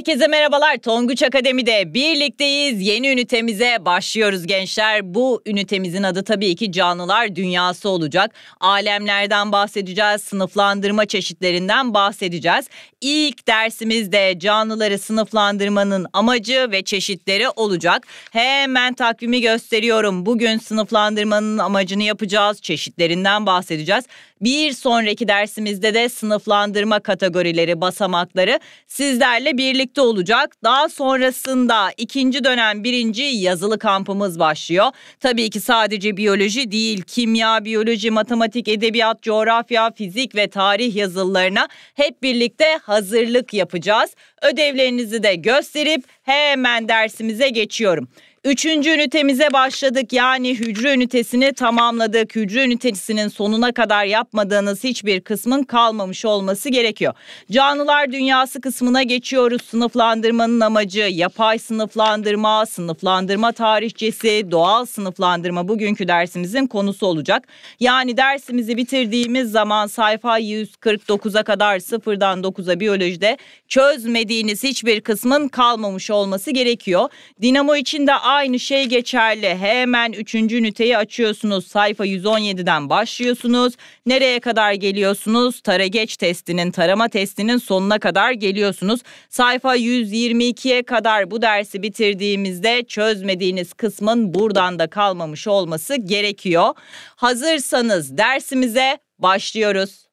Herkese merhabalar. Tonguç Akademi'de birlikteyiz. Yeni ünitemize başlıyoruz gençler. Bu ünitemizin adı tabii ki canlılar dünyası olacak. Alemlerden bahsedeceğiz, sınıflandırma çeşitlerinden bahsedeceğiz. İlk dersimizde canlıları sınıflandırmanın amacı ve çeşitleri olacak. Hemen takvimi gösteriyorum. Bugün sınıflandırmanın amacını yapacağız, çeşitlerinden bahsedeceğiz. Bir sonraki dersimizde de sınıflandırma kategorileri, basamakları sizlerle birlikte olacak. Daha sonrasında ikinci dönem birinci yazılı kampımız başlıyor. Tabii ki sadece biyoloji değil, kimya, biyoloji, matematik, edebiyat, coğrafya, fizik ve tarih yazılılarına hep birlikte hazırlık yapacağız. Ödevlerinizi de gösterip hemen dersimize geçiyorum. Üçüncü ünitemize başladık yani hücre ünitesini tamamladık. Hücre ünitesinin sonuna kadar yapmadığınız hiçbir kısmın kalmamış olması gerekiyor. Canlılar dünyası kısmına geçiyoruz. Sınıflandırmanın amacı yapay sınıflandırma, sınıflandırma tarihçesi, doğal sınıflandırma bugünkü dersimizin konusu olacak. Yani dersimizi bitirdiğimiz zaman sayfa 149'a kadar sıfırdan 9'a biyolojide çözmediğiniz hiçbir kısmın kalmamış olması gerekiyor. Dinamo içinde aynı şey geçerli. Hemen 3. üniteyi açıyorsunuz. Sayfa 117'den başlıyorsunuz. Nereye kadar geliyorsunuz? Tarageç testinin, tarama testinin sonuna kadar geliyorsunuz. Sayfa 122'ye kadar bu dersi bitirdiğimizde çözmediğiniz kısmın buradan da kalmamış olması gerekiyor. Hazırsanız dersimize başlıyoruz.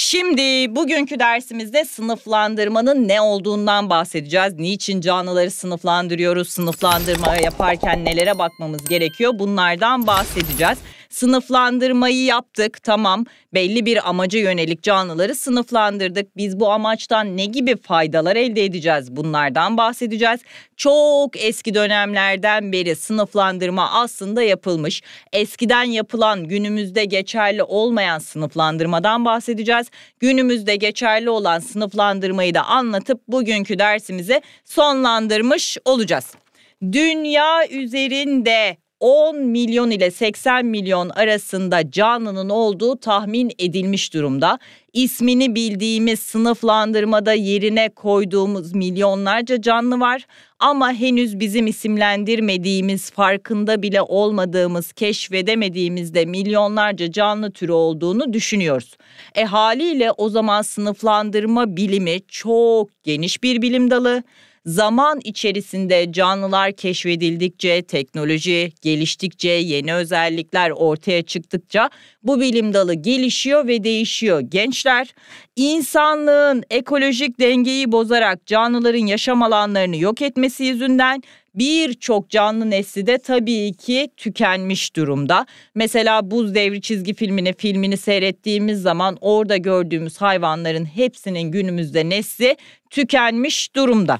Şimdi bugünkü dersimizde sınıflandırmanın ne olduğundan bahsedeceğiz. Niçin canlıları sınıflandırıyoruz? Sınıflandırma yaparken nelere bakmamız gerekiyor? Bunlardan bahsedeceğiz. Sınıflandırmayı yaptık tamam belli bir amaca yönelik canlıları sınıflandırdık. Biz bu amaçtan ne gibi faydalar elde edeceğiz bunlardan bahsedeceğiz. Çok eski dönemlerden beri sınıflandırma aslında yapılmış. Eskiden yapılan günümüzde geçerli olmayan sınıflandırmadan bahsedeceğiz. Günümüzde geçerli olan sınıflandırmayı da anlatıp bugünkü dersimizi sonlandırmış olacağız. Dünya üzerinde 10 milyon ile 80 milyon arasında canlının olduğu tahmin edilmiş durumda. İsmini bildiğimiz sınıflandırmada yerine koyduğumuz milyonlarca canlı var ama henüz bizim isimlendirmediğimiz, farkında bile olmadığımız, keşfedemediğimiz de milyonlarca canlı türü olduğunu düşünüyoruz. E haliyle o zaman sınıflandırma bilimi çok geniş bir bilim dalı. Zaman içerisinde canlılar keşfedildikçe, teknoloji geliştikçe, yeni özellikler ortaya çıktıkça bu bilim dalı gelişiyor ve değişiyor. Gençler insanlığın ekolojik dengeyi bozarak canlıların yaşam alanlarını yok etmesi yüzünden birçok canlı nesli de tabii ki tükenmiş durumda. Mesela Buz Devri çizgi filmini filmini seyrettiğimiz zaman orada gördüğümüz hayvanların hepsinin günümüzde nesli tükenmiş durumda.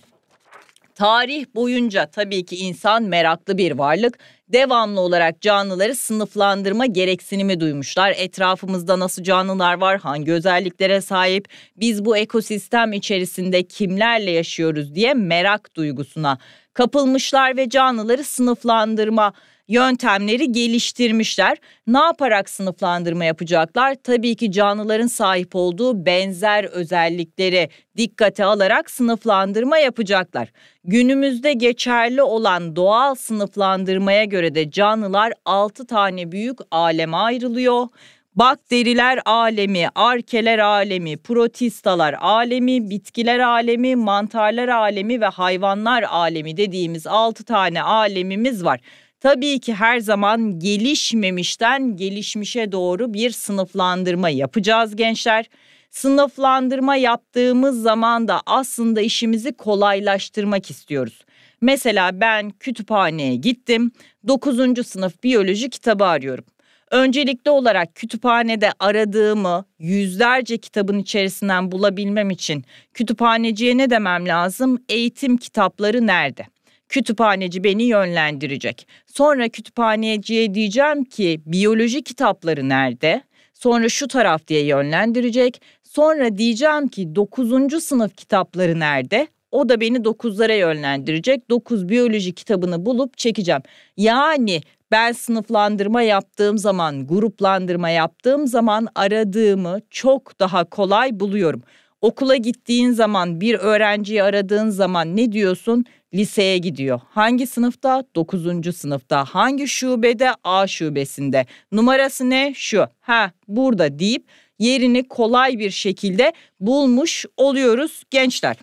Tarih boyunca tabii ki insan meraklı bir varlık. Devamlı olarak canlıları sınıflandırma gereksinimi duymuşlar. Etrafımızda nasıl canlılar var, hangi özelliklere sahip, biz bu ekosistem içerisinde kimlerle yaşıyoruz diye merak duygusuna kapılmışlar ve canlıları sınıflandırma yöntemleri geliştirmişler. Ne yaparak sınıflandırma yapacaklar? Tabii ki canlıların sahip olduğu benzer özellikleri dikkate alarak sınıflandırma yapacaklar. Günümüzde geçerli olan doğal sınıflandırmaya göre de canlılar 6 tane büyük aleme ayrılıyor. Bakteriler alemi, arkeler alemi, protistalar alemi, bitkiler alemi, mantarlar alemi ve hayvanlar alemi dediğimiz 6 tane alemimiz var tabii ki her zaman gelişmemişten gelişmişe doğru bir sınıflandırma yapacağız gençler. Sınıflandırma yaptığımız zaman da aslında işimizi kolaylaştırmak istiyoruz. Mesela ben kütüphaneye gittim. 9. sınıf biyoloji kitabı arıyorum. Öncelikli olarak kütüphanede aradığımı yüzlerce kitabın içerisinden bulabilmem için kütüphaneciye ne demem lazım? Eğitim kitapları nerede? kütüphaneci beni yönlendirecek. Sonra kütüphaneciye diyeceğim ki biyoloji kitapları nerede? Sonra şu taraf diye yönlendirecek. Sonra diyeceğim ki 9. sınıf kitapları nerede? O da beni 9'lara yönlendirecek. 9 biyoloji kitabını bulup çekeceğim. Yani ben sınıflandırma yaptığım zaman, gruplandırma yaptığım zaman aradığımı çok daha kolay buluyorum. Okula gittiğin zaman bir öğrenciyi aradığın zaman ne diyorsun? Liseye gidiyor. Hangi sınıfta? 9. sınıfta. Hangi şubede? A şubesinde. Numarası ne? Şu. Ha burada deyip yerini kolay bir şekilde bulmuş oluyoruz gençler.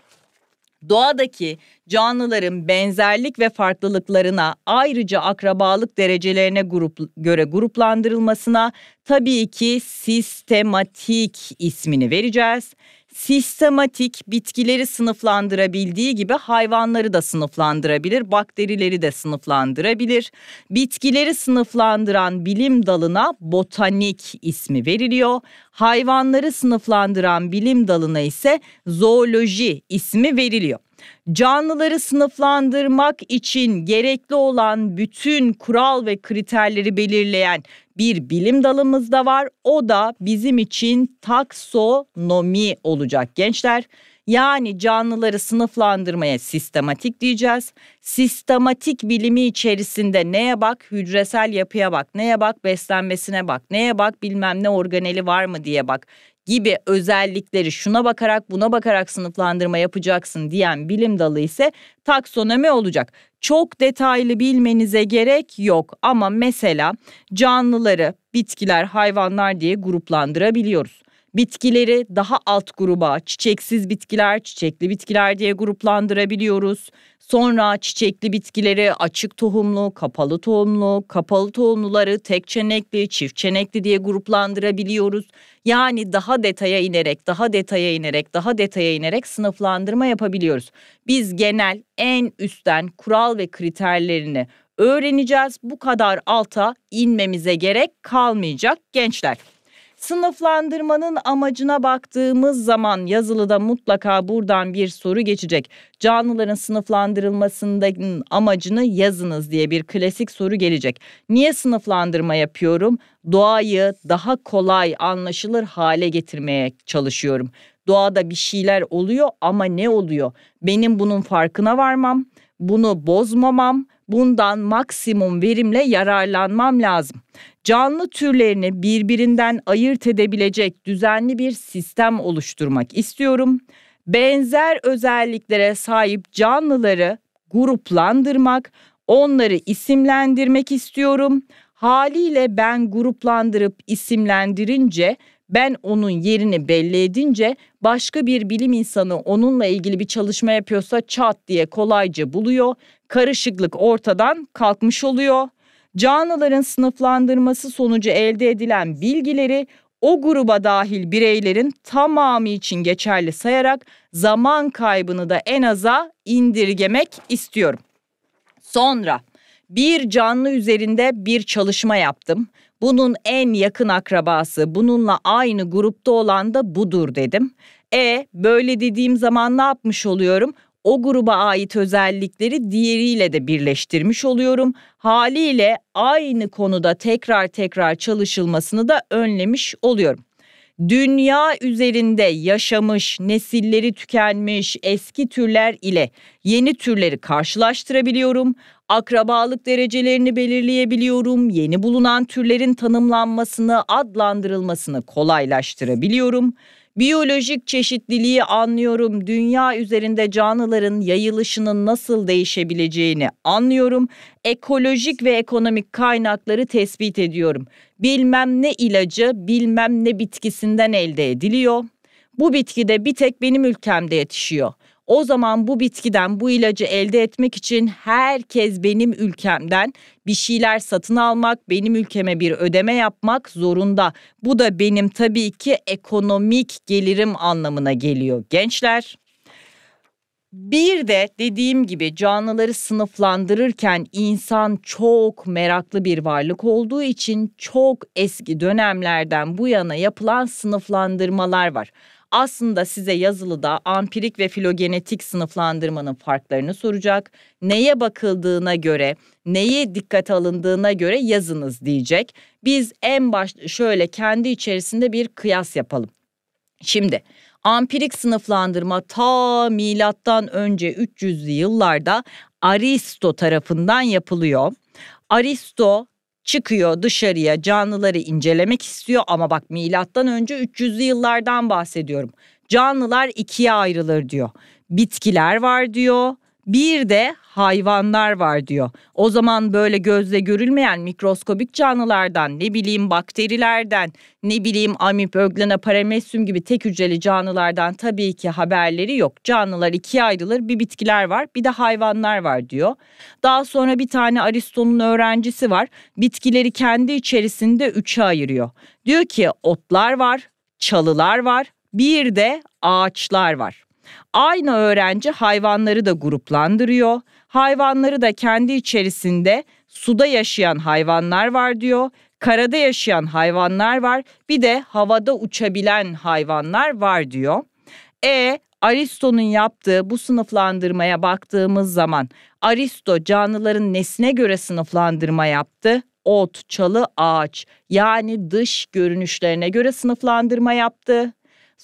Doğadaki canlıların benzerlik ve farklılıklarına ayrıca akrabalık derecelerine grup, göre gruplandırılmasına tabii ki sistematik ismini vereceğiz sistematik bitkileri sınıflandırabildiği gibi hayvanları da sınıflandırabilir, bakterileri de sınıflandırabilir. Bitkileri sınıflandıran bilim dalına botanik ismi veriliyor. Hayvanları sınıflandıran bilim dalına ise zooloji ismi veriliyor. Canlıları sınıflandırmak için gerekli olan bütün kural ve kriterleri belirleyen bir bilim dalımız da var. O da bizim için taksonomi olacak gençler. Yani canlıları sınıflandırmaya sistematik diyeceğiz. Sistematik bilimi içerisinde neye bak, hücresel yapıya bak, neye bak, beslenmesine bak, neye bak, bilmem ne organeli var mı diye bak gibi özellikleri şuna bakarak buna bakarak sınıflandırma yapacaksın diyen bilim dalı ise taksonomi olacak çok detaylı bilmenize gerek yok ama mesela canlıları bitkiler, hayvanlar diye gruplandırabiliyoruz. Bitkileri daha alt gruba çiçeksiz bitkiler, çiçekli bitkiler diye gruplandırabiliyoruz. Sonra çiçekli bitkileri açık tohumlu, kapalı tohumlu, kapalı tohumluları tek çenekli, çift çenekli diye gruplandırabiliyoruz. Yani daha detaya inerek, daha detaya inerek, daha detaya inerek sınıflandırma yapabiliyoruz. Biz genel en üstten kural ve kriterlerini öğreneceğiz. Bu kadar alta inmemize gerek kalmayacak gençler. Sınıflandırmanın amacına baktığımız zaman yazılıda mutlaka buradan bir soru geçecek. Canlıların sınıflandırılmasının amacını yazınız diye bir klasik soru gelecek. Niye sınıflandırma yapıyorum? Doğayı daha kolay anlaşılır hale getirmeye çalışıyorum. Doğada bir şeyler oluyor ama ne oluyor? Benim bunun farkına varmam, bunu bozmamam Bundan maksimum verimle yararlanmam lazım. Canlı türlerini birbirinden ayırt edebilecek düzenli bir sistem oluşturmak istiyorum. Benzer özelliklere sahip canlıları gruplandırmak, onları isimlendirmek istiyorum. Haliyle ben gruplandırıp isimlendirince ben onun yerini belli edince başka bir bilim insanı onunla ilgili bir çalışma yapıyorsa çat diye kolayca buluyor. Karışıklık ortadan kalkmış oluyor. Canlıların sınıflandırması sonucu elde edilen bilgileri o gruba dahil bireylerin tamamı için geçerli sayarak zaman kaybını da en aza indirgemek istiyorum. Sonra bir canlı üzerinde bir çalışma yaptım. Bunun en yakın akrabası, bununla aynı grupta olan da budur dedim. E böyle dediğim zaman ne yapmış oluyorum? O gruba ait özellikleri diğeriyle de birleştirmiş oluyorum. Haliyle aynı konuda tekrar tekrar çalışılmasını da önlemiş oluyorum dünya üzerinde yaşamış, nesilleri tükenmiş eski türler ile yeni türleri karşılaştırabiliyorum. Akrabalık derecelerini belirleyebiliyorum. Yeni bulunan türlerin tanımlanmasını, adlandırılmasını kolaylaştırabiliyorum. Biyolojik çeşitliliği anlıyorum. Dünya üzerinde canlıların yayılışının nasıl değişebileceğini anlıyorum. Ekolojik ve ekonomik kaynakları tespit ediyorum. Bilmem ne ilacı, bilmem ne bitkisinden elde ediliyor. Bu bitki de bir tek benim ülkemde yetişiyor. O zaman bu bitkiden bu ilacı elde etmek için herkes benim ülkemden bir şeyler satın almak, benim ülkeme bir ödeme yapmak zorunda. Bu da benim tabii ki ekonomik gelirim anlamına geliyor gençler. Bir de dediğim gibi canlıları sınıflandırırken insan çok meraklı bir varlık olduğu için çok eski dönemlerden bu yana yapılan sınıflandırmalar var aslında size yazılıda ampirik ve filogenetik sınıflandırmanın farklarını soracak. Neye bakıldığına göre, neye dikkate alındığına göre yazınız diyecek. Biz en baş şöyle kendi içerisinde bir kıyas yapalım. Şimdi ampirik sınıflandırma ta milattan önce 300'lü yıllarda Aristo tarafından yapılıyor. Aristo çıkıyor dışarıya canlıları incelemek istiyor ama bak milattan önce 300'lü yıllardan bahsediyorum. Canlılar ikiye ayrılır diyor. Bitkiler var diyor. Bir de hayvanlar var diyor. O zaman böyle gözle görülmeyen mikroskobik canlılardan, ne bileyim bakterilerden, ne bileyim amip, öglena, paramecium gibi tek hücreli canlılardan tabii ki haberleri yok. Canlılar ikiye ayrılır. Bir bitkiler var, bir de hayvanlar var diyor. Daha sonra bir tane Aristo'nun öğrencisi var. Bitkileri kendi içerisinde üçe ayırıyor. Diyor ki otlar var, çalılar var, bir de ağaçlar var. Aynı öğrenci hayvanları da gruplandırıyor. Hayvanları da kendi içerisinde suda yaşayan hayvanlar var diyor. Karada yaşayan hayvanlar var. Bir de havada uçabilen hayvanlar var diyor. E Aristo'nun yaptığı bu sınıflandırmaya baktığımız zaman Aristo canlıların nesine göre sınıflandırma yaptı? Ot, çalı, ağaç yani dış görünüşlerine göre sınıflandırma yaptı.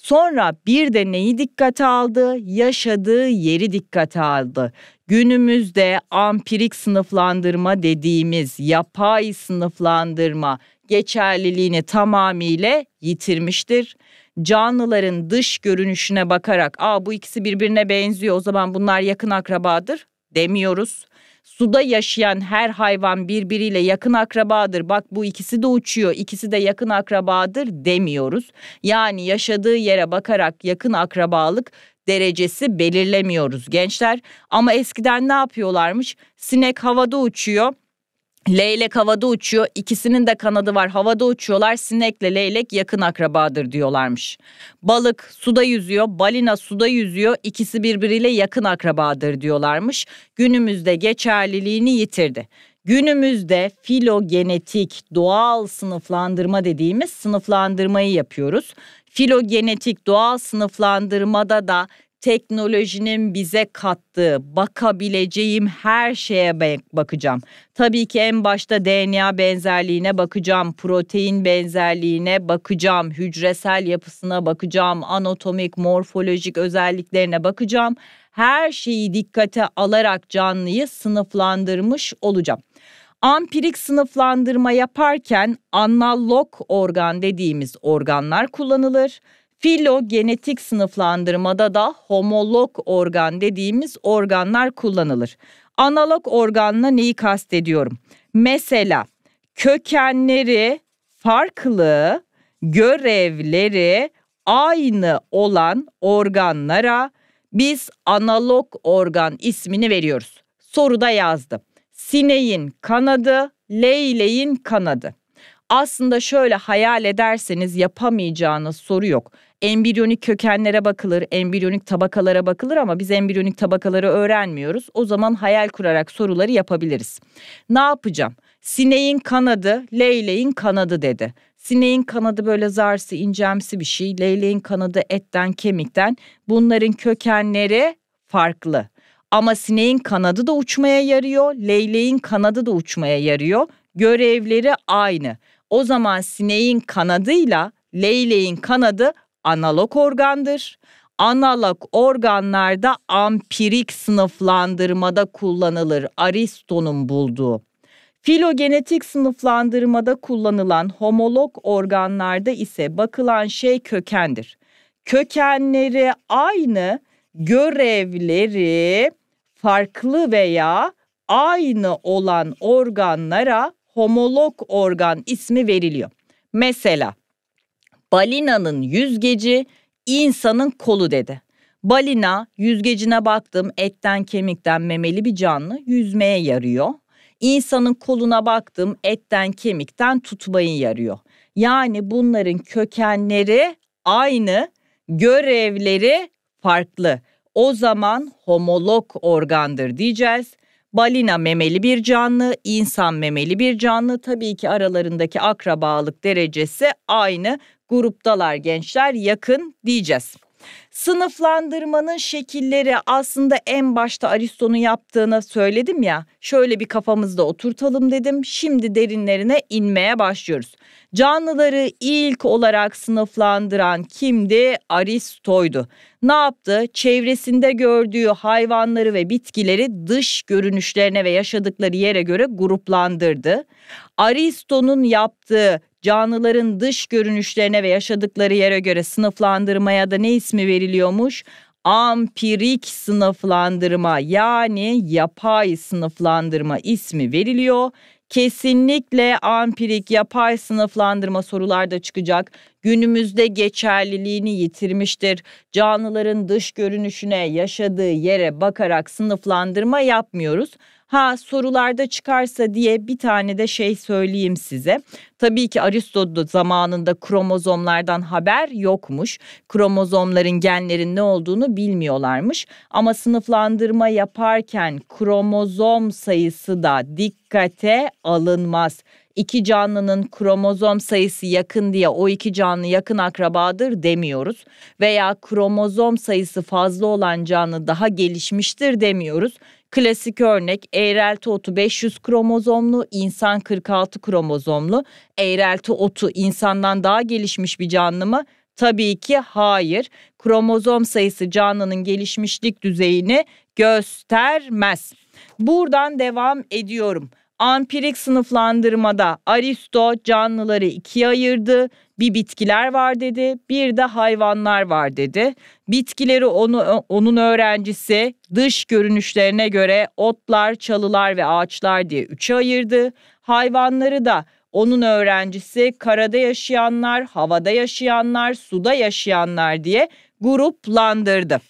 Sonra bir de neyi dikkate aldı? Yaşadığı yeri dikkate aldı. Günümüzde ampirik sınıflandırma dediğimiz yapay sınıflandırma geçerliliğini tamamıyla yitirmiştir. Canlıların dış görünüşüne bakarak "Aa bu ikisi birbirine benziyor. O zaman bunlar yakın akrabadır." demiyoruz. Suda yaşayan her hayvan birbiriyle yakın akrabadır. Bak bu ikisi de uçuyor, ikisi de yakın akrabadır demiyoruz. Yani yaşadığı yere bakarak yakın akrabalık derecesi belirlemiyoruz gençler. Ama eskiden ne yapıyorlarmış? Sinek havada uçuyor Leylek havada uçuyor. İkisinin de kanadı var. Havada uçuyorlar. Sinekle leylek yakın akrabadır diyorlarmış. Balık suda yüzüyor. Balina suda yüzüyor. İkisi birbiriyle yakın akrabadır diyorlarmış. Günümüzde geçerliliğini yitirdi. Günümüzde filogenetik doğal sınıflandırma dediğimiz sınıflandırmayı yapıyoruz. Filogenetik doğal sınıflandırmada da teknolojinin bize kattığı bakabileceğim her şeye bakacağım. Tabii ki en başta DNA benzerliğine bakacağım, protein benzerliğine bakacağım, hücresel yapısına bakacağım, anatomik, morfolojik özelliklerine bakacağım. Her şeyi dikkate alarak canlıyı sınıflandırmış olacağım. Ampirik sınıflandırma yaparken analog organ dediğimiz organlar kullanılır. Filogenetik sınıflandırmada da homolog organ dediğimiz organlar kullanılır. Analog organla neyi kastediyorum? Mesela kökenleri farklı, görevleri aynı olan organlara biz analog organ ismini veriyoruz. Soruda yazdı. Sineğin kanadı, leyleğin kanadı. Aslında şöyle hayal ederseniz yapamayacağınız soru yok embriyonik kökenlere bakılır, embriyonik tabakalara bakılır ama biz embriyonik tabakaları öğrenmiyoruz. O zaman hayal kurarak soruları yapabiliriz. Ne yapacağım? Sineğin kanadı, leyleğin kanadı dedi. Sineğin kanadı böyle zarsı, incemsi bir şey. Leyleğin kanadı etten, kemikten. Bunların kökenleri farklı. Ama sineğin kanadı da uçmaya yarıyor, leyleğin kanadı da uçmaya yarıyor. Görevleri aynı. O zaman sineğin kanadıyla leyleğin kanadı analog organdır. Analog organlarda ampirik sınıflandırmada kullanılır Aristo'nun bulduğu. Filogenetik sınıflandırmada kullanılan homolog organlarda ise bakılan şey kökendir. Kökenleri aynı, görevleri farklı veya aynı olan organlara homolog organ ismi veriliyor. Mesela balinanın yüzgeci insanın kolu dedi. Balina yüzgecine baktım etten kemikten memeli bir canlı yüzmeye yarıyor. İnsanın koluna baktım etten kemikten tutmayı yarıyor. Yani bunların kökenleri aynı, görevleri farklı. O zaman homolog organdır diyeceğiz. Balina memeli bir canlı, insan memeli bir canlı. Tabii ki aralarındaki akrabalık derecesi aynı gruptalar gençler yakın diyeceğiz. Sınıflandırmanın şekilleri aslında en başta Aristo'nun yaptığını söyledim ya. Şöyle bir kafamızda oturtalım dedim. Şimdi derinlerine inmeye başlıyoruz. Canlıları ilk olarak sınıflandıran kimdi? Aristo'ydu. Ne yaptı? Çevresinde gördüğü hayvanları ve bitkileri dış görünüşlerine ve yaşadıkları yere göre gruplandırdı. Aristo'nun yaptığı canlıların dış görünüşlerine ve yaşadıkları yere göre sınıflandırmaya da ne ismi veriliyormuş? Ampirik sınıflandırma yani yapay sınıflandırma ismi veriliyor. Kesinlikle ampirik yapay sınıflandırma sorularda çıkacak. Günümüzde geçerliliğini yitirmiştir. Canlıların dış görünüşüne, yaşadığı yere bakarak sınıflandırma yapmıyoruz ha sorularda çıkarsa diye bir tane de şey söyleyeyim size. Tabii ki Aristoteles zamanında kromozomlardan haber yokmuş. Kromozomların genlerin ne olduğunu bilmiyorlarmış. Ama sınıflandırma yaparken kromozom sayısı da dikkate alınmaz İki canlının kromozom sayısı yakın diye o iki canlı yakın akrabadır demiyoruz veya kromozom sayısı fazla olan canlı daha gelişmiştir demiyoruz. Klasik örnek eğrelti otu 500 kromozomlu, insan 46 kromozomlu. Eğrelti otu insandan daha gelişmiş bir canlı mı? Tabii ki hayır. Kromozom sayısı canlının gelişmişlik düzeyini göstermez. Buradan devam ediyorum. Ampirik sınıflandırmada Aristo canlıları ikiye ayırdı. Bir bitkiler var dedi, bir de hayvanlar var dedi. Bitkileri onu, onun öğrencisi dış görünüşlerine göre otlar, çalılar ve ağaçlar diye üçe ayırdı. Hayvanları da onun öğrencisi karada yaşayanlar, havada yaşayanlar, suda yaşayanlar diye gruplandırdı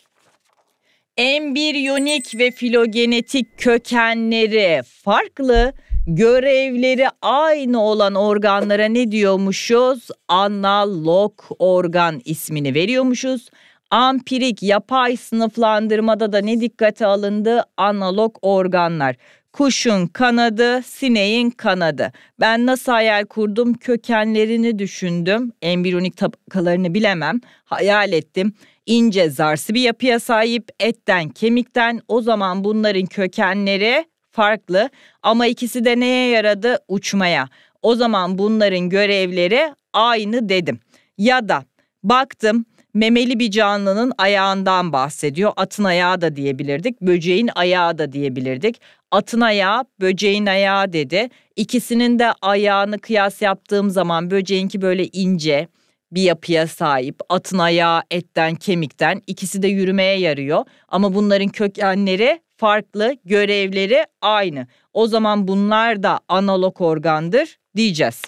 embriyonik ve filogenetik kökenleri farklı, görevleri aynı olan organlara ne diyormuşuz? Analog organ ismini veriyormuşuz. Ampirik yapay sınıflandırmada da ne dikkate alındı? Analog organlar. Kuşun kanadı, sineğin kanadı. Ben nasıl hayal kurdum? Kökenlerini düşündüm. Embriyonik tabakalarını bilemem. Hayal ettim. İnce zarsı bir yapıya sahip etten kemikten o zaman bunların kökenleri farklı ama ikisi de neye yaradı? Uçmaya. O zaman bunların görevleri aynı dedim. Ya da baktım memeli bir canlının ayağından bahsediyor. Atın ayağı da diyebilirdik, böceğin ayağı da diyebilirdik atın ayağı, böceğin ayağı dedi. İkisinin de ayağını kıyas yaptığım zaman böceğinki böyle ince bir yapıya sahip. Atın ayağı etten, kemikten. İkisi de yürümeye yarıyor. Ama bunların kökenleri farklı, görevleri aynı. O zaman bunlar da analog organdır diyeceğiz.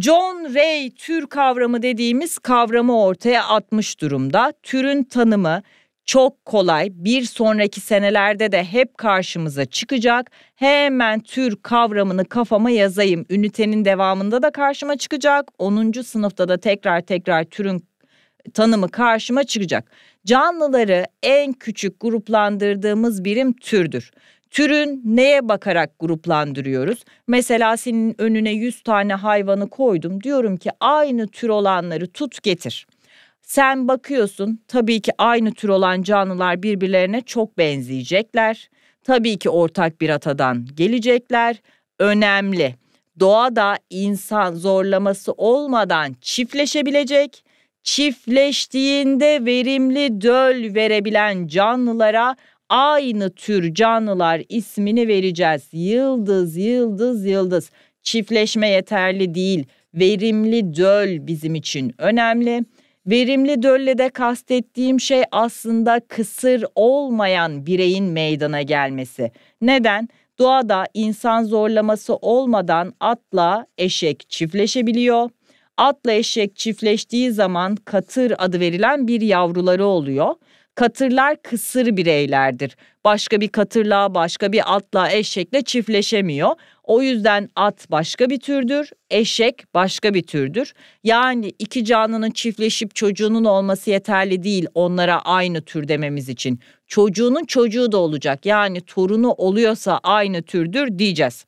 John Ray tür kavramı dediğimiz kavramı ortaya atmış durumda. Türün tanımı, çok kolay bir sonraki senelerde de hep karşımıza çıkacak. Hemen tür kavramını kafama yazayım. Ünitenin devamında da karşıma çıkacak. 10. sınıfta da tekrar tekrar türün tanımı karşıma çıkacak. Canlıları en küçük gruplandırdığımız birim türdür. Türün neye bakarak gruplandırıyoruz? Mesela senin önüne 100 tane hayvanı koydum. Diyorum ki aynı tür olanları tut getir. Sen bakıyorsun tabii ki aynı tür olan canlılar birbirlerine çok benzeyecekler. Tabii ki ortak bir atadan gelecekler. Önemli. Doğada insan zorlaması olmadan çiftleşebilecek. Çiftleştiğinde verimli döl verebilen canlılara aynı tür canlılar ismini vereceğiz. Yıldız, yıldız, yıldız. Çiftleşme yeterli değil. Verimli döl bizim için önemli. Verimli döllede kastettiğim şey aslında kısır olmayan bireyin meydana gelmesi. Neden? Doğada insan zorlaması olmadan atla eşek çiftleşebiliyor. Atla eşek çiftleştiği zaman katır adı verilen bir yavruları oluyor. Katırlar kısır bireylerdir. Başka bir katırla, başka bir atla, eşekle çiftleşemiyor. O yüzden at başka bir türdür, eşek başka bir türdür. Yani iki canlının çiftleşip çocuğunun olması yeterli değil onlara aynı tür dememiz için. Çocuğunun çocuğu da olacak. Yani torunu oluyorsa aynı türdür diyeceğiz.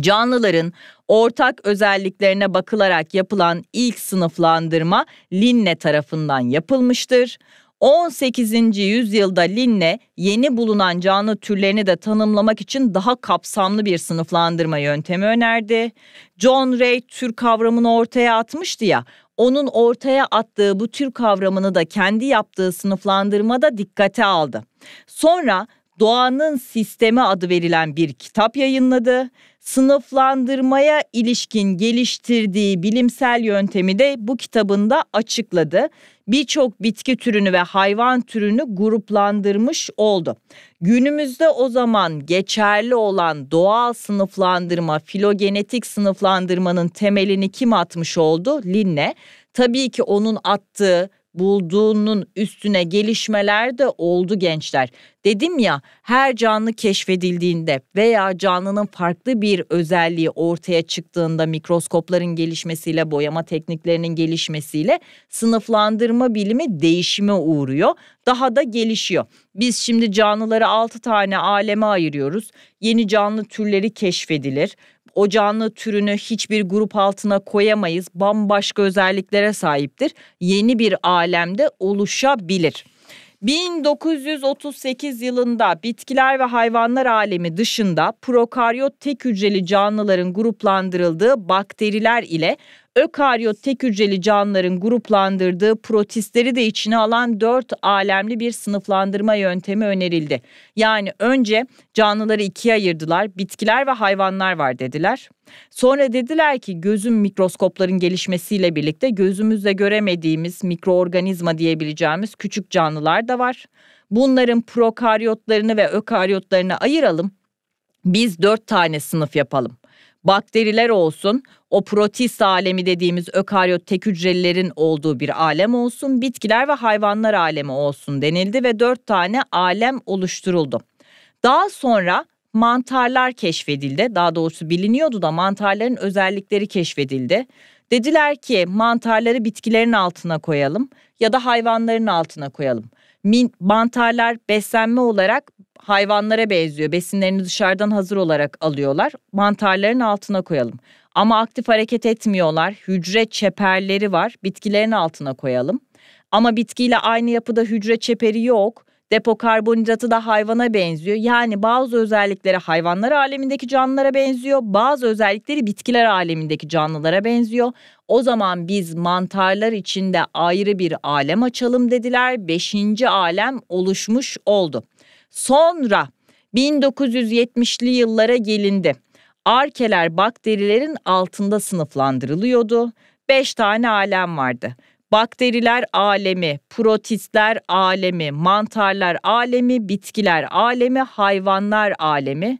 Canlıların ortak özelliklerine bakılarak yapılan ilk sınıflandırma Linne tarafından yapılmıştır. 18. yüzyılda Linne yeni bulunan canlı türlerini de tanımlamak için daha kapsamlı bir sınıflandırma yöntemi önerdi. John Ray tür kavramını ortaya atmıştı ya. Onun ortaya attığı bu tür kavramını da kendi yaptığı sınıflandırmada dikkate aldı. Sonra Doğanın Sistemi adı verilen bir kitap yayınladı. Sınıflandırmaya ilişkin geliştirdiği bilimsel yöntemi de bu kitabında açıkladı birçok bitki türünü ve hayvan türünü gruplandırmış oldu. Günümüzde o zaman geçerli olan doğal sınıflandırma, filogenetik sınıflandırmanın temelini kim atmış oldu? Linne. Tabii ki onun attığı bulduğunun üstüne gelişmeler de oldu gençler. Dedim ya her canlı keşfedildiğinde veya canlının farklı bir özelliği ortaya çıktığında mikroskopların gelişmesiyle boyama tekniklerinin gelişmesiyle sınıflandırma bilimi değişime uğruyor. Daha da gelişiyor. Biz şimdi canlıları 6 tane aleme ayırıyoruz. Yeni canlı türleri keşfedilir o canlı türünü hiçbir grup altına koyamayız. Bambaşka özelliklere sahiptir. Yeni bir alemde oluşabilir. 1938 yılında bitkiler ve hayvanlar alemi dışında prokaryot tek hücreli canlıların gruplandırıldığı bakteriler ile Ökaryot tek hücreli canlıların gruplandırdığı protistleri de içine alan dört alemli bir sınıflandırma yöntemi önerildi. Yani önce canlıları ikiye ayırdılar, bitkiler ve hayvanlar var dediler. Sonra dediler ki gözüm mikroskopların gelişmesiyle birlikte gözümüzle göremediğimiz mikroorganizma diyebileceğimiz küçük canlılar da var. Bunların prokaryotlarını ve ökaryotlarını ayıralım. Biz dört tane sınıf yapalım bakteriler olsun, o protist alemi dediğimiz ökaryot tek hücrelilerin olduğu bir alem olsun, bitkiler ve hayvanlar alemi olsun denildi ve dört tane alem oluşturuldu. Daha sonra mantarlar keşfedildi. Daha doğrusu biliniyordu da mantarların özellikleri keşfedildi. Dediler ki mantarları bitkilerin altına koyalım ya da hayvanların altına koyalım. Mantarlar beslenme olarak hayvanlara benziyor. Besinlerini dışarıdan hazır olarak alıyorlar. Mantarların altına koyalım. Ama aktif hareket etmiyorlar. Hücre çeperleri var. Bitkilerin altına koyalım. Ama bitkiyle aynı yapıda hücre çeperi yok. Depo karbonhidratı da hayvana benziyor. Yani bazı özellikleri hayvanlar alemindeki canlılara benziyor. Bazı özellikleri bitkiler alemindeki canlılara benziyor. O zaman biz mantarlar içinde ayrı bir alem açalım dediler. Beşinci alem oluşmuş oldu. Sonra 1970'li yıllara gelindi. Arkeler bakterilerin altında sınıflandırılıyordu. 5 tane alem vardı. Bakteriler alemi, protistler alemi, mantarlar alemi, bitkiler alemi, hayvanlar alemi.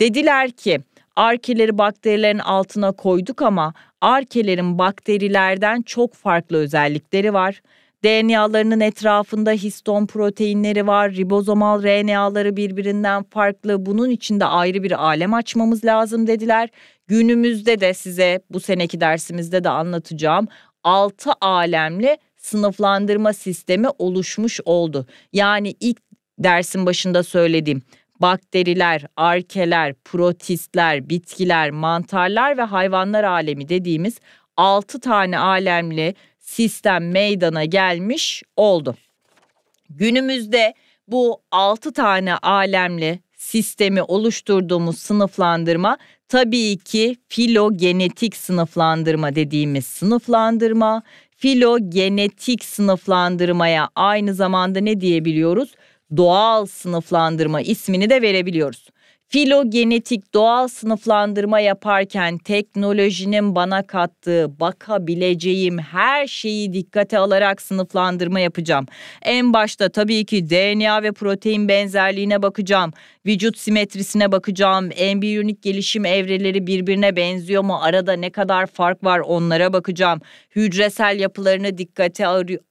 Dediler ki arkeleri bakterilerin altına koyduk ama arkelerin bakterilerden çok farklı özellikleri var. DNA'larının etrafında histon proteinleri var. Ribozomal RNA'ları birbirinden farklı. Bunun için de ayrı bir alem açmamız lazım dediler. Günümüzde de size bu seneki dersimizde de anlatacağım. 6 alemli sınıflandırma sistemi oluşmuş oldu. Yani ilk dersin başında söylediğim bakteriler, arkeler, protistler, bitkiler, mantarlar ve hayvanlar alemi dediğimiz 6 tane alemli sistem meydana gelmiş oldu. Günümüzde bu 6 tane alemli sistemi oluşturduğumuz sınıflandırma tabii ki filogenetik sınıflandırma dediğimiz sınıflandırma. Filogenetik sınıflandırmaya aynı zamanda ne diyebiliyoruz? Doğal sınıflandırma ismini de verebiliyoruz. Filogenetik doğal sınıflandırma yaparken teknolojinin bana kattığı bakabileceğim her şeyi dikkate alarak sınıflandırma yapacağım. En başta tabii ki DNA ve protein benzerliğine bakacağım. Vücut simetrisine bakacağım. Embriyonik gelişim evreleri birbirine benziyor mu? Arada ne kadar fark var onlara bakacağım. Hücresel yapılarını dikkate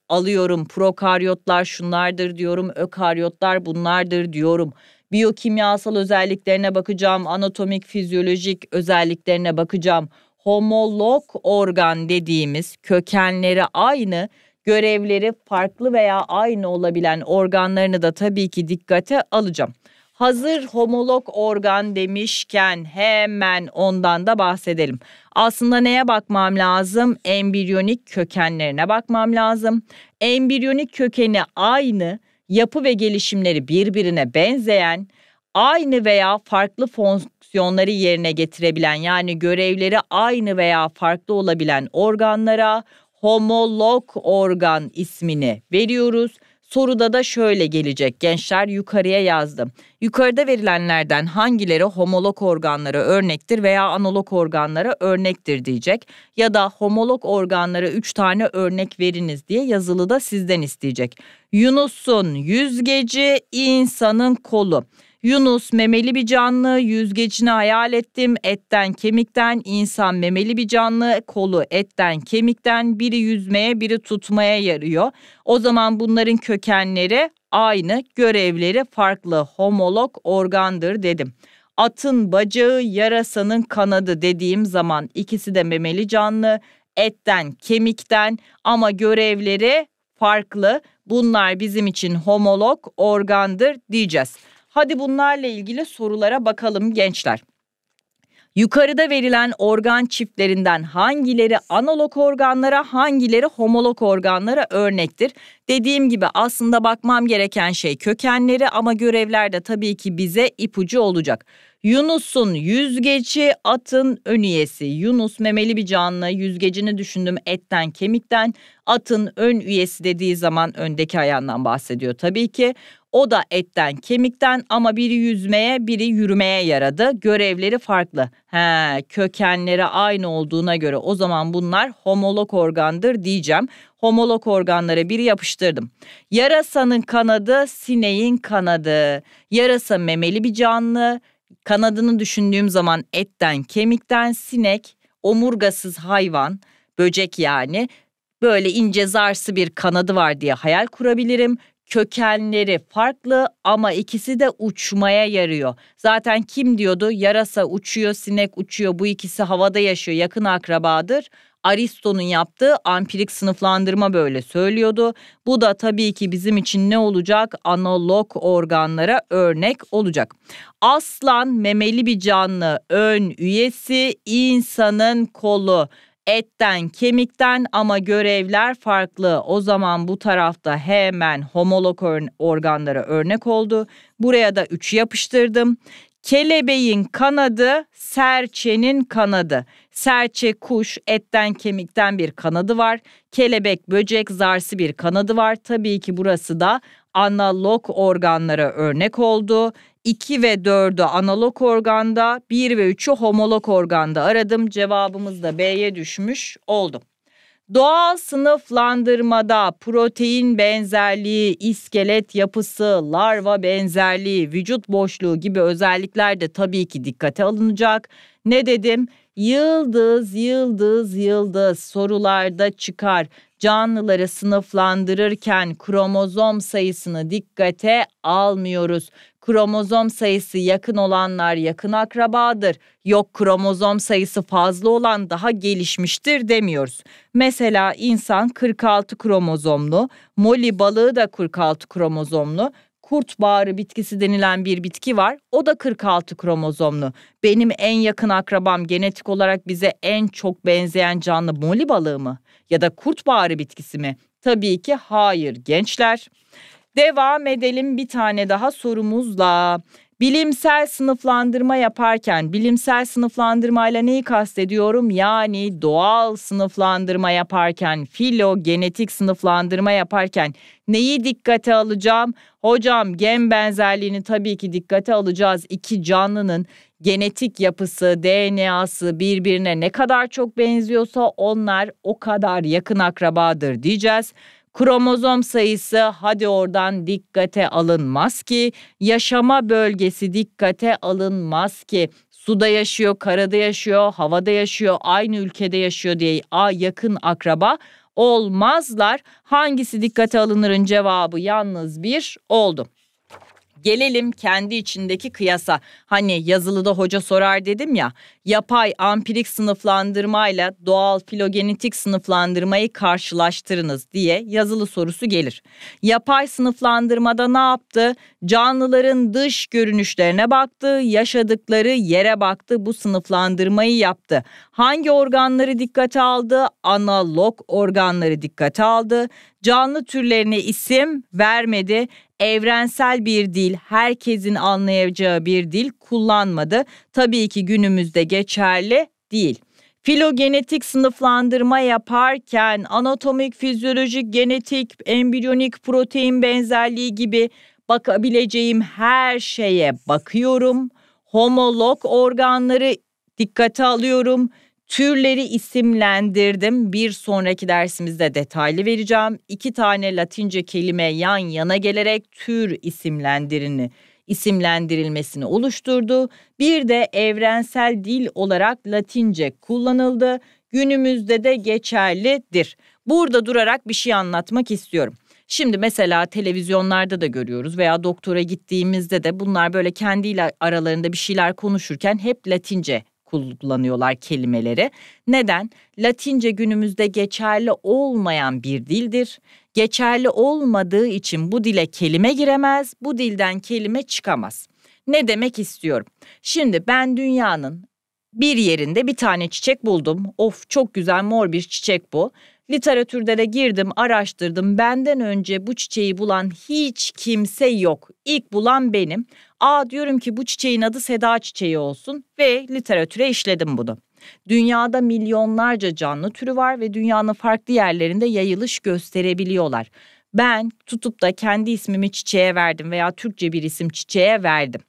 alıyorum. Prokaryotlar şunlardır diyorum. Ökaryotlar bunlardır diyorum biyokimyasal özelliklerine bakacağım, anatomik, fizyolojik özelliklerine bakacağım. Homolog organ dediğimiz kökenleri aynı, görevleri farklı veya aynı olabilen organlarını da tabii ki dikkate alacağım. Hazır homolog organ demişken hemen ondan da bahsedelim. Aslında neye bakmam lazım? Embriyonik kökenlerine bakmam lazım. Embriyonik kökeni aynı yapı ve gelişimleri birbirine benzeyen, aynı veya farklı fonksiyonları yerine getirebilen yani görevleri aynı veya farklı olabilen organlara homolog organ ismini veriyoruz. Soruda da şöyle gelecek. Gençler yukarıya yazdım. Yukarıda verilenlerden hangileri homolog organlara örnektir veya analog organlara örnektir diyecek. Ya da homolog organlara 3 tane örnek veriniz diye yazılı da sizden isteyecek. Yunus'un yüzgeci, insanın kolu. Yunus memeli bir canlı, yüzgecini hayal ettim, etten kemikten, insan memeli bir canlı, kolu etten kemikten, biri yüzmeye biri tutmaya yarıyor. O zaman bunların kökenleri aynı, görevleri farklı, homolog organdır dedim. Atın bacağı, yarasanın kanadı dediğim zaman ikisi de memeli canlı, etten, kemikten ama görevleri farklı. Bunlar bizim için homolog organdır diyeceğiz. Hadi bunlarla ilgili sorulara bakalım gençler. Yukarıda verilen organ çiftlerinden hangileri analog organlara, hangileri homolog organlara örnektir? Dediğim gibi aslında bakmam gereken şey kökenleri ama görevler de tabii ki bize ipucu olacak. Yunus'un yüzgeci atın ön Yunus memeli bir canlı yüzgecini düşündüm etten kemikten. Atın ön üyesi dediği zaman öndeki ayağından bahsediyor tabii ki. O da etten kemikten ama biri yüzmeye biri yürümeye yaradı. Görevleri farklı. He, kökenleri aynı olduğuna göre o zaman bunlar homolog organdır diyeceğim. Homolog organlara biri yapıştırdım. Yarasanın kanadı sineğin kanadı. Yarasa memeli bir canlı. Kanadını düşündüğüm zaman etten kemikten sinek omurgasız hayvan böcek yani böyle ince zarsı bir kanadı var diye hayal kurabilirim kökenleri farklı ama ikisi de uçmaya yarıyor. Zaten kim diyordu yarasa uçuyor, sinek uçuyor bu ikisi havada yaşıyor yakın akrabadır. Aristo'nun yaptığı ampirik sınıflandırma böyle söylüyordu. Bu da tabii ki bizim için ne olacak? Analog organlara örnek olacak. Aslan memeli bir canlı, ön üyesi, insanın kolu etten kemikten ama görevler farklı. O zaman bu tarafta hemen homolog organlara örnek oldu. Buraya da üç yapıştırdım. Kelebeğin kanadı, serçenin kanadı. Serçe kuş, etten kemikten bir kanadı var. Kelebek böcek zarsı bir kanadı var. Tabii ki burası da analog organlara örnek oldu. 2 ve 4'ü analog organda, 1 ve 3'ü homolog organda aradım. Cevabımız da B'ye düşmüş oldu. Doğal sınıflandırmada protein benzerliği, iskelet yapısı, larva benzerliği, vücut boşluğu gibi özellikler de tabii ki dikkate alınacak. Ne dedim? Yıldız, yıldız, yıldız sorularda çıkar canlıları sınıflandırırken kromozom sayısını dikkate almıyoruz. Kromozom sayısı yakın olanlar yakın akrabadır. Yok kromozom sayısı fazla olan daha gelişmiştir demiyoruz. Mesela insan 46 kromozomlu, moli balığı da 46 kromozomlu kurt bağrı bitkisi denilen bir bitki var. O da 46 kromozomlu. Benim en yakın akrabam genetik olarak bize en çok benzeyen canlı moli balığı mı? Ya da kurt bağrı bitkisi mi? Tabii ki hayır gençler. Devam edelim bir tane daha sorumuzla. Bilimsel sınıflandırma yaparken bilimsel sınıflandırmayla neyi kastediyorum? Yani doğal sınıflandırma yaparken, filogenetik sınıflandırma yaparken neyi dikkate alacağım? Hocam gen benzerliğini tabii ki dikkate alacağız. İki canlının genetik yapısı, DNA'sı birbirine ne kadar çok benziyorsa onlar o kadar yakın akrabadır diyeceğiz. Kromozom sayısı hadi oradan dikkate alınmaz ki, yaşama bölgesi dikkate alınmaz ki. Suda yaşıyor, karada yaşıyor, havada yaşıyor, aynı ülkede yaşıyor diye a yakın akraba olmazlar. Hangisi dikkate alınırın cevabı yalnız bir oldu. Gelelim kendi içindeki kıyasa. Hani yazılıda hoca sorar dedim ya. Yapay ampirik sınıflandırmayla doğal filogenetik sınıflandırmayı karşılaştırınız diye yazılı sorusu gelir. Yapay sınıflandırmada ne yaptı? Canlıların dış görünüşlerine baktı, yaşadıkları yere baktı, bu sınıflandırmayı yaptı. Hangi organları dikkate aldı? Analog organları dikkate aldı. Canlı türlerine isim vermedi. Evrensel bir dil, herkesin anlayacağı bir dil kullanmadı. Tabii ki günümüzde geçerli değil. Filogenetik sınıflandırma yaparken anatomik, fizyolojik, genetik, embriyonik, protein benzerliği gibi bakabileceğim her şeye bakıyorum. Homolog organları dikkate alıyorum Türleri isimlendirdim. Bir sonraki dersimizde detaylı vereceğim. İki tane Latince kelime yan yana gelerek tür isimlendirini isimlendirilmesini oluşturdu. Bir de evrensel dil olarak Latince kullanıldı. Günümüzde de geçerlidir. Burada durarak bir şey anlatmak istiyorum. Şimdi mesela televizyonlarda da görüyoruz veya doktora gittiğimizde de bunlar böyle kendiyle aralarında bir şeyler konuşurken hep Latince kullanıyorlar kelimeleri. Neden? Latince günümüzde geçerli olmayan bir dildir. Geçerli olmadığı için bu dile kelime giremez, bu dilden kelime çıkamaz. Ne demek istiyorum? Şimdi ben dünyanın bir yerinde bir tane çiçek buldum. Of çok güzel mor bir çiçek bu Literatürde de girdim, araştırdım. Benden önce bu çiçeği bulan hiç kimse yok. İlk bulan benim. Aa diyorum ki bu çiçeğin adı Seda çiçeği olsun ve literatüre işledim bunu. Dünyada milyonlarca canlı türü var ve dünyanın farklı yerlerinde yayılış gösterebiliyorlar. Ben tutup da kendi ismimi çiçeğe verdim veya Türkçe bir isim çiçeğe verdim.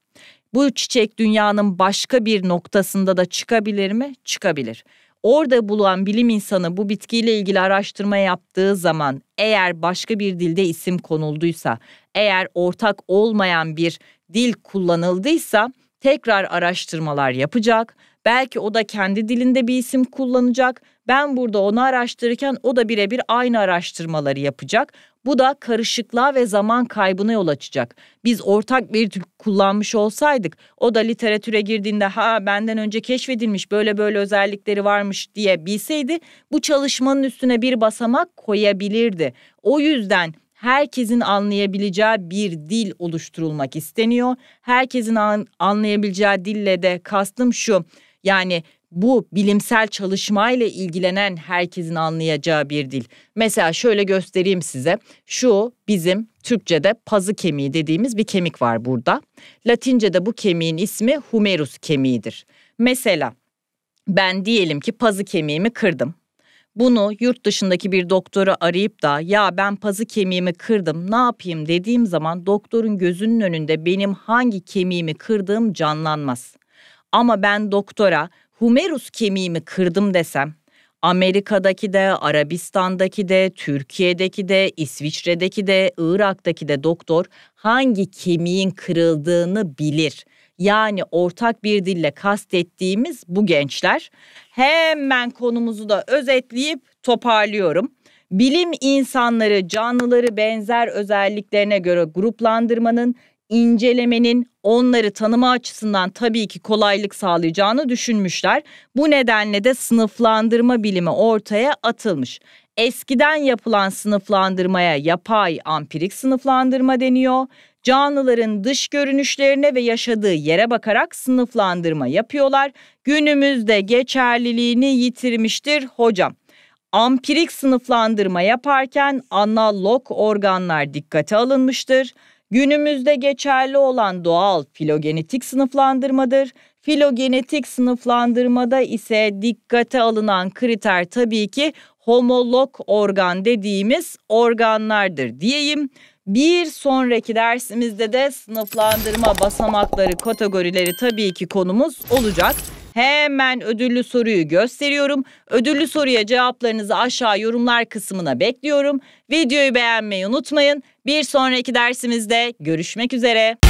Bu çiçek dünyanın başka bir noktasında da çıkabilir mi? Çıkabilir. Orada bulan bilim insanı bu bitkiyle ilgili araştırma yaptığı zaman eğer başka bir dilde isim konulduysa, eğer ortak olmayan bir dil kullanıldıysa tekrar araştırmalar yapacak Belki o da kendi dilinde bir isim kullanacak. Ben burada onu araştırırken o da birebir aynı araştırmaları yapacak. Bu da karışıklığa ve zaman kaybına yol açacak. Biz ortak bir tür kullanmış olsaydık o da literatüre girdiğinde ha benden önce keşfedilmiş böyle böyle özellikleri varmış diye bilseydi bu çalışmanın üstüne bir basamak koyabilirdi. O yüzden herkesin anlayabileceği bir dil oluşturulmak isteniyor. Herkesin anlayabileceği dille de kastım şu. Yani bu bilimsel çalışmayla ilgilenen herkesin anlayacağı bir dil. Mesela şöyle göstereyim size. Şu bizim Türkçe'de pazı kemiği dediğimiz bir kemik var burada. Latince'de bu kemiğin ismi humerus kemiğidir. Mesela ben diyelim ki pazı kemiğimi kırdım. Bunu yurt dışındaki bir doktora arayıp da ya ben pazı kemiğimi kırdım ne yapayım dediğim zaman doktorun gözünün önünde benim hangi kemiğimi kırdığım canlanmaz. Ama ben doktora humerus kemiğimi kırdım desem Amerika'daki de, Arabistan'daki de, Türkiye'deki de, İsviçre'deki de, Irak'taki de doktor hangi kemiğin kırıldığını bilir. Yani ortak bir dille kastettiğimiz bu gençler. Hemen konumuzu da özetleyip toparlıyorum. Bilim insanları canlıları benzer özelliklerine göre gruplandırmanın incelemenin onları tanıma açısından tabii ki kolaylık sağlayacağını düşünmüşler. Bu nedenle de sınıflandırma bilimi ortaya atılmış. Eskiden yapılan sınıflandırmaya yapay ampirik sınıflandırma deniyor. Canlıların dış görünüşlerine ve yaşadığı yere bakarak sınıflandırma yapıyorlar. Günümüzde geçerliliğini yitirmiştir hocam. Ampirik sınıflandırma yaparken analog organlar dikkate alınmıştır. Günümüzde geçerli olan doğal filogenetik sınıflandırmadır. Filogenetik sınıflandırmada ise dikkate alınan kriter tabii ki homolog organ dediğimiz organlardır diyeyim. Bir sonraki dersimizde de sınıflandırma basamakları kategorileri tabii ki konumuz olacak. Hemen ödüllü soruyu gösteriyorum. Ödüllü soruya cevaplarınızı aşağı yorumlar kısmına bekliyorum. Videoyu beğenmeyi unutmayın. Bir sonraki dersimizde görüşmek üzere.